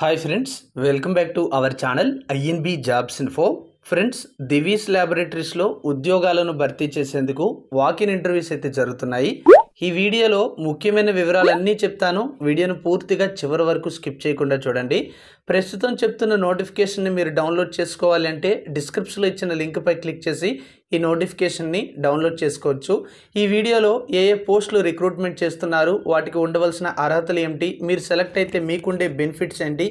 hi friends welcome back to our channel INB jobs info friends Divis ల్యాబొరేటరీస్లో ఉద్యోగాలను భర్తీ చేసేందుకు వాకిన్ ఇంటర్వ్యూస్ అయితే జరుగుతున్నాయి ఈ వీడియోలో ముఖ్యమైన వివరాలన్నీ చెప్తాను వీడియోను పూర్తిగా చివరి వరకు స్కిప్ చేయకుండా చూడండి ప్రస్తుతం చెప్తున్న నోటిఫికేషన్ని మీరు డౌన్లోడ్ చేసుకోవాలి అంటే డిస్క్రిప్షన్లో ఇచ్చిన లింక్పై క్లిక్ చేసి ఈ నోటిఫికేషన్ని డౌన్లోడ్ చేసుకోవచ్చు ఈ వీడియోలో ఏ ఏ పోస్టులు రిక్రూట్మెంట్ చేస్తున్నారు వాటికి ఉండవలసిన అర్హతలు ఏమిటి మీరు సెలెక్ట్ అయితే మీకుండే బెనిఫిట్స్ ఏంటి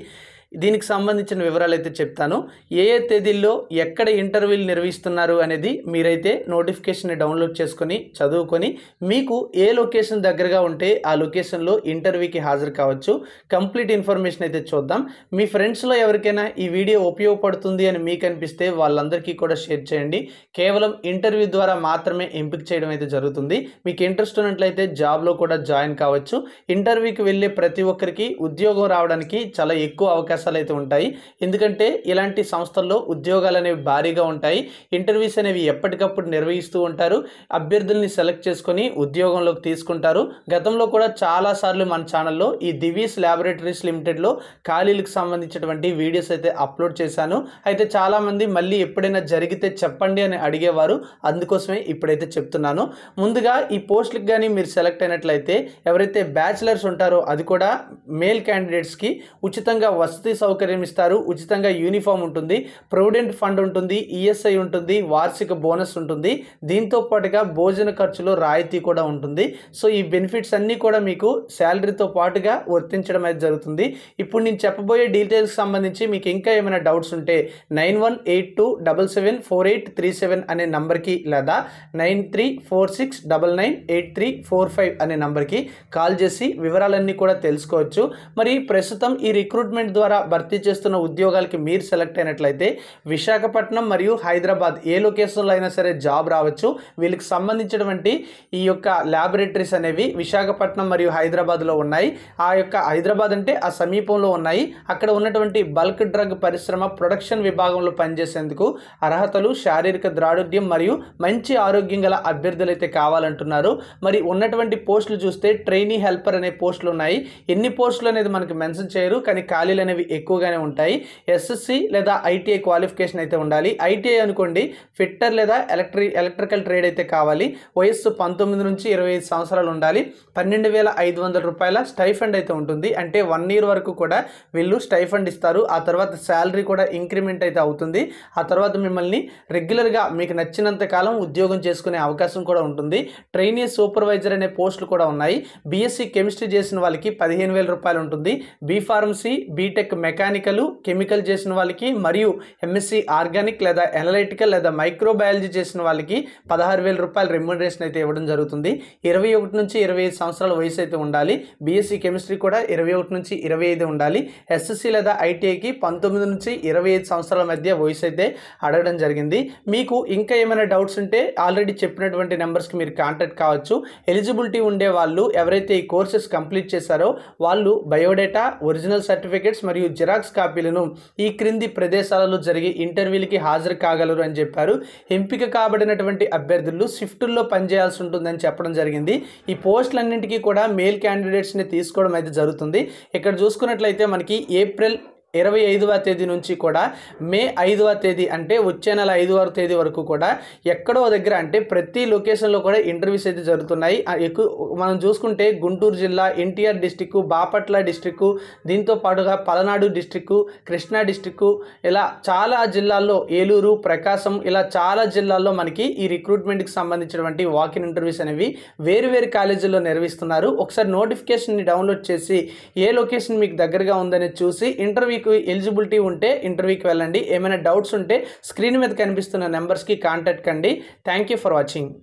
దీనికి సంబంధించిన వివరాలు అయితే చెప్తాను ఏ ఏ తేదీల్లో ఎక్కడ ఇంటర్వ్యూలు నిర్వహిస్తున్నారు అనేది మీరైతే నోటిఫికేషన్ని డౌన్లోడ్ చేసుకొని చదువుకొని మీకు ఏ లొకేషన్ దగ్గరగా ఉంటే ఆ లొకేషన్లో ఇంటర్వ్యూకి హాజరు కావచ్చు కంప్లీట్ ఇన్ఫర్మేషన్ అయితే చూద్దాం మీ ఫ్రెండ్స్లో ఎవరికైనా ఈ వీడియో ఉపయోగపడుతుంది అని మీకు అనిపిస్తే వాళ్ళందరికీ కూడా షేర్ చేయండి కేవలం ఇంటర్వ్యూ ద్వారా మాత్రమే ఎంపిక చేయడం అయితే జరుగుతుంది మీకు ఇంట్రెస్ట్ ఉన్నట్లయితే జాబ్లో కూడా జాయిన్ కావచ్చు ఇంటర్వ్యూకి వెళ్ళే ప్రతి ఒక్కరికి ఉద్యోగం రావడానికి చాలా ఎక్కువ అవకాశం అవకాశాలు అయితే ఉంటాయి ఎందుకంటే ఇలాంటి సంస్థల్లో ఉద్యోగాలు అనేవి భారీగా ఉంటాయి ఇంటర్వ్యూస్ అనేవి ఎప్పటికప్పుడు నిర్వహిస్తూ ఉంటారు అభ్యర్థుల్ని సెలెక్ట్ చేసుకొని ఉద్యోగంలోకి తీసుకుంటారు గతంలో కూడా చాలాసార్లు మన ఛానల్లో ఈ దివీస్ ల్యాబొరేటరీస్ లిమిటెడ్లో ఖాళీలకు సంబంధించినటువంటి వీడియోస్ అయితే అప్లోడ్ చేశాను అయితే చాలామంది మళ్ళీ ఎప్పుడైనా జరిగితే చెప్పండి అని అడిగేవారు అందుకోసమే ఇప్పుడైతే చెప్తున్నాను ముందుగా ఈ పోస్టులకు కానీ మీరు సెలెక్ట్ అయినట్లయితే ఎవరైతే బ్యాచిలర్స్ ఉంటారో అది కూడా మేల్ క్యాండిడేట్స్కి ఉచితంగా వస్త వసతి సౌకర్యం ఇస్తారు ఉచితంగా యూనిఫామ్ ఉంటుంది ప్రొవిడెంట్ ఫండ్ ఉంటుంది ఈఎస్ఐ ఉంటుంది వార్షిక బోనస్ ఉంటుంది దీంతో పాటుగా భోజన ఖర్చులో రాయితీ కూడా ఉంటుంది సో ఈ బెనిఫిట్స్ అన్నీ కూడా మీకు శాలరీతో పాటుగా వర్తించడం అయితే జరుగుతుంది ఇప్పుడు నేను చెప్పబోయే డీటెయిల్స్ సంబంధించి మీకు ఇంకా ఏమైనా డౌట్స్ ఉంటే nine one eight two double seven four eight three seven అనే నంబర్కి లేదా nine three four six double nine eight three four five అనే నంబర్కి కాల్ చేసి వివరాలన్నీ కూడా తెలుసుకోవచ్చు మరి ప్రస్తుతం ఈ రిక్రూట్మెంట్ ద్వారా ద్వారా భర్తీ చేస్తున్న ఉద్యోగాలకి మీరు సెలెక్ట్ అయినట్లయితే విశాఖపట్నం మరియు హైదరాబాద్ ఏ లొకేషన్లో అయినా సరే జాబ్ రావచ్చు వీళ్ళకి సంబంధించినటువంటి ఈ యొక్క ల్యాబొరేటరీస్ అనేవి విశాఖపట్నం మరియు హైదరాబాద్లో ఉన్నాయి ఆ యొక్క హైదరాబాద్ అంటే ఆ సమీపంలో ఉన్నాయి అక్కడ ఉన్నటువంటి బల్క్ డ్రగ్ పరిశ్రమ ప్రొడక్షన్ విభాగంలో పనిచేసేందుకు అర్హతలు శారీరక ద్రాఢుద్యం మరియు మంచి ఆరోగ్యం గల అభ్యర్థులైతే కావాలంటున్నారు మరి ఉన్నటువంటి పోస్టులు చూస్తే ట్రైనీ హెల్పర్ అనే పోస్టులు ఉన్నాయి ఎన్ని పోస్టులు అనేది మనకు మెన్షన్ చేయరు కానీ ఖాళీలు అనేవి ఎక్కువగానే ఉంటాయి ఎస్ఎస్సి లేదా ఐటీఐ క్వాలిఫికేషన్ అయితే ఉండాలి ఐటీఐ అనుకోండి ఫిట్టర్ లేదా ఎలక్ట్రి ఎలక్ట్రికల్ ట్రేడ్ అయితే కావాలి వయస్సు పంతొమ్మిది నుంచి ఇరవై ఐదు సంవత్సరాలు ఉండాలి పన్నెండు వేల ఐదు వందల రూపాయల స్టైఫండ్ అయితే ఉంటుంది అంటే వన్ ఇయర్ వరకు కూడా వీళ్ళు స్టైఫండ్ ఇస్తారు ఆ తర్వాత శాలరీ కూడా ఇంక్రిమెంట్ అయితే అవుతుంది ఆ తర్వాత మిమ్మల్ని రెగ్యులర్గా మీకు నచ్చినంత కాలం ఉద్యోగం చేసుకునే అవకాశం కూడా ఉంటుంది ట్రైనీ సూపర్వైజర్ అనే పోస్టులు కూడా ఉన్నాయి బీఎస్సీ కెమిస్ట్రీ చేసిన వాళ్ళకి పదిహేను వేల రూపాయలు ఉంటుంది బీఫార్మసీ బీటెక్ మెకానికల్ కెమికల్ చేసిన వాళ్ళకి మరియు ఎంఎస్సి ఆర్గానిక్ లేదా ఎనలైటికల్ లేదా మైక్రోబయాలజీ చేసిన వాళ్ళకి పదహారు వేల రూపాయల రెమ్యూనరేషన్ అయితే ఇవ్వడం జరుగుతుంది ఇరవై ఒకటి నుంచి ఇరవై ఐదు సంవత్సరాల వయసు అయితే ఉండాలి బీఎస్సీ కెమిస్ట్రీ కూడా ఇరవై ఒకటి నుంచి ఇరవై ఐదు ఉండాలి ఎస్ఎస్సి లేదా ఐటీఐకి పంతొమ్మిది నుంచి ఇరవై ఐదు సంవత్సరాల మధ్య వయసు అయితే అడగడం జరిగింది మీకు ఇంకా ఏమైనా డౌట్స్ ఉంటే ఆల్రెడీ చెప్పినటువంటి నెంబర్స్కి మీరు కాంటాక్ట్ కావచ్చు ఎలిజిబిలిటీ ఉండే వాళ్ళు ఎవరైతే ఈ కోర్సెస్ కంప్లీట్ చేశారో వాళ్ళు బయోడేటా ఒరిజినల్ సర్టిఫికేట్స్ మరియు మరియు జిరాక్స్ కాపీలను ఈ క్రింది ప్రదేశాలలో జరిగే ఇంటర్వ్యూలకి హాజరు కాగలరు అని చెప్పారు ఎంపిక కాబడినటువంటి అభ్యర్థులు షిఫ్టుల్లో పనిచేయాల్సి ఉంటుందని చెప్పడం జరిగింది ఈ పోస్టులన్నింటికీ కూడా మేల్ క్యాండిడేట్స్ని తీసుకోవడం అయితే జరుగుతుంది ఇక్కడ చూసుకున్నట్లయితే మనకి ఏప్రిల్ ఇరవై ఐదవ తేదీ నుంచి కూడా మే ఐదవ తేదీ అంటే వచ్చే నెల ఐదవ తేదీ వరకు కూడా ఎక్కడో దగ్గర అంటే ప్రతి లొకేషన్లో కూడా ఇంటర్వ్యూస్ అయితే జరుగుతున్నాయి ఎక్కువ మనం చూసుకుంటే గుంటూరు జిల్లా ఎన్టీఆర్ డిస్టిక్ బాపట్ల డిస్టిక్ దీంతో పాటుగా పలనాడు డిస్టిక్ కృష్ణా డిస్టిక్ ఇలా చాలా జిల్లాల్లో ఏలూరు ప్రకాశం ఇలా చాలా జిల్లాల్లో మనకి ఈ రిక్రూట్మెంట్కి సంబంధించినటువంటి వాకిన్ ఇంటర్వ్యూస్ అనేవి వేరు వేరు కాలేజీల్లో నిర్వహిస్తున్నారు ఒకసారి నోటిఫికేషన్ని డౌన్లోడ్ చేసి ఏ లొకేషన్ మీకు దగ్గరగా ఉందని చూసి ఇంటర్వ్యూ మీకు ఎలిజిబిలిటీ ఉంటే ఇంటర్వ్యూకి వెళ్ళండి ఏమైనా డౌట్స్ ఉంటే స్క్రీన్ మీద కనిపిస్తున్న నెంబర్స్కి కాంటాక్ట్ కండి థ్యాంక్ యూ ఫర్ వాచింగ్